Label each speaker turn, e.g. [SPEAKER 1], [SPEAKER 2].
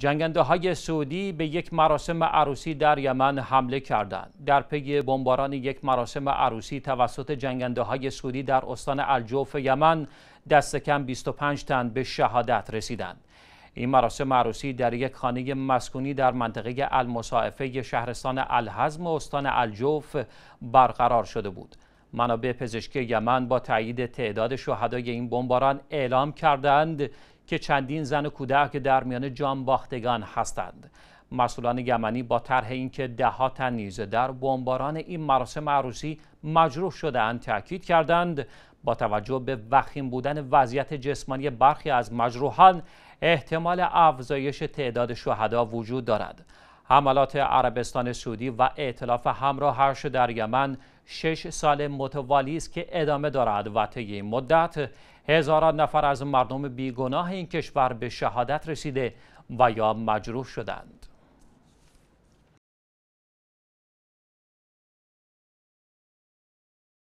[SPEAKER 1] جنگنده های سعودی به یک مراسم عروسی در یمن حمله کردند. در پی بمباران یک مراسم عروسی توسط جنگنده های سعودی در استان الجوف یمن دست کم 25 تن به شهادت رسیدند. این مراسم عروسی در یک خانه مسکونی در منطقه المصاعفه شهرستان الحزم استان الجوف برقرار شده بود. منابع پزشکی یمن با تایید تعداد شهدای این بمباران اعلام کردند که چندین زن و کودک در میان جان باختگان هستند مسئولان یمنی با طرح اینکه دهها تن نیز در بمباران این مراسم عروسی مجروح شدهاند تاکید کردند با توجه به وخیم بودن وضعیت جسمانی برخی از مجروحان احتمال افزایش تعداد شهدا وجود دارد حملات عربستان سعودی و اعتلاف همراهش در یمن شش سال متوالی است که ادامه دارد و طی این مدت هزاران نفر از مردم بیگناه این کشور به شهادت رسیده و یا مجروح شدند.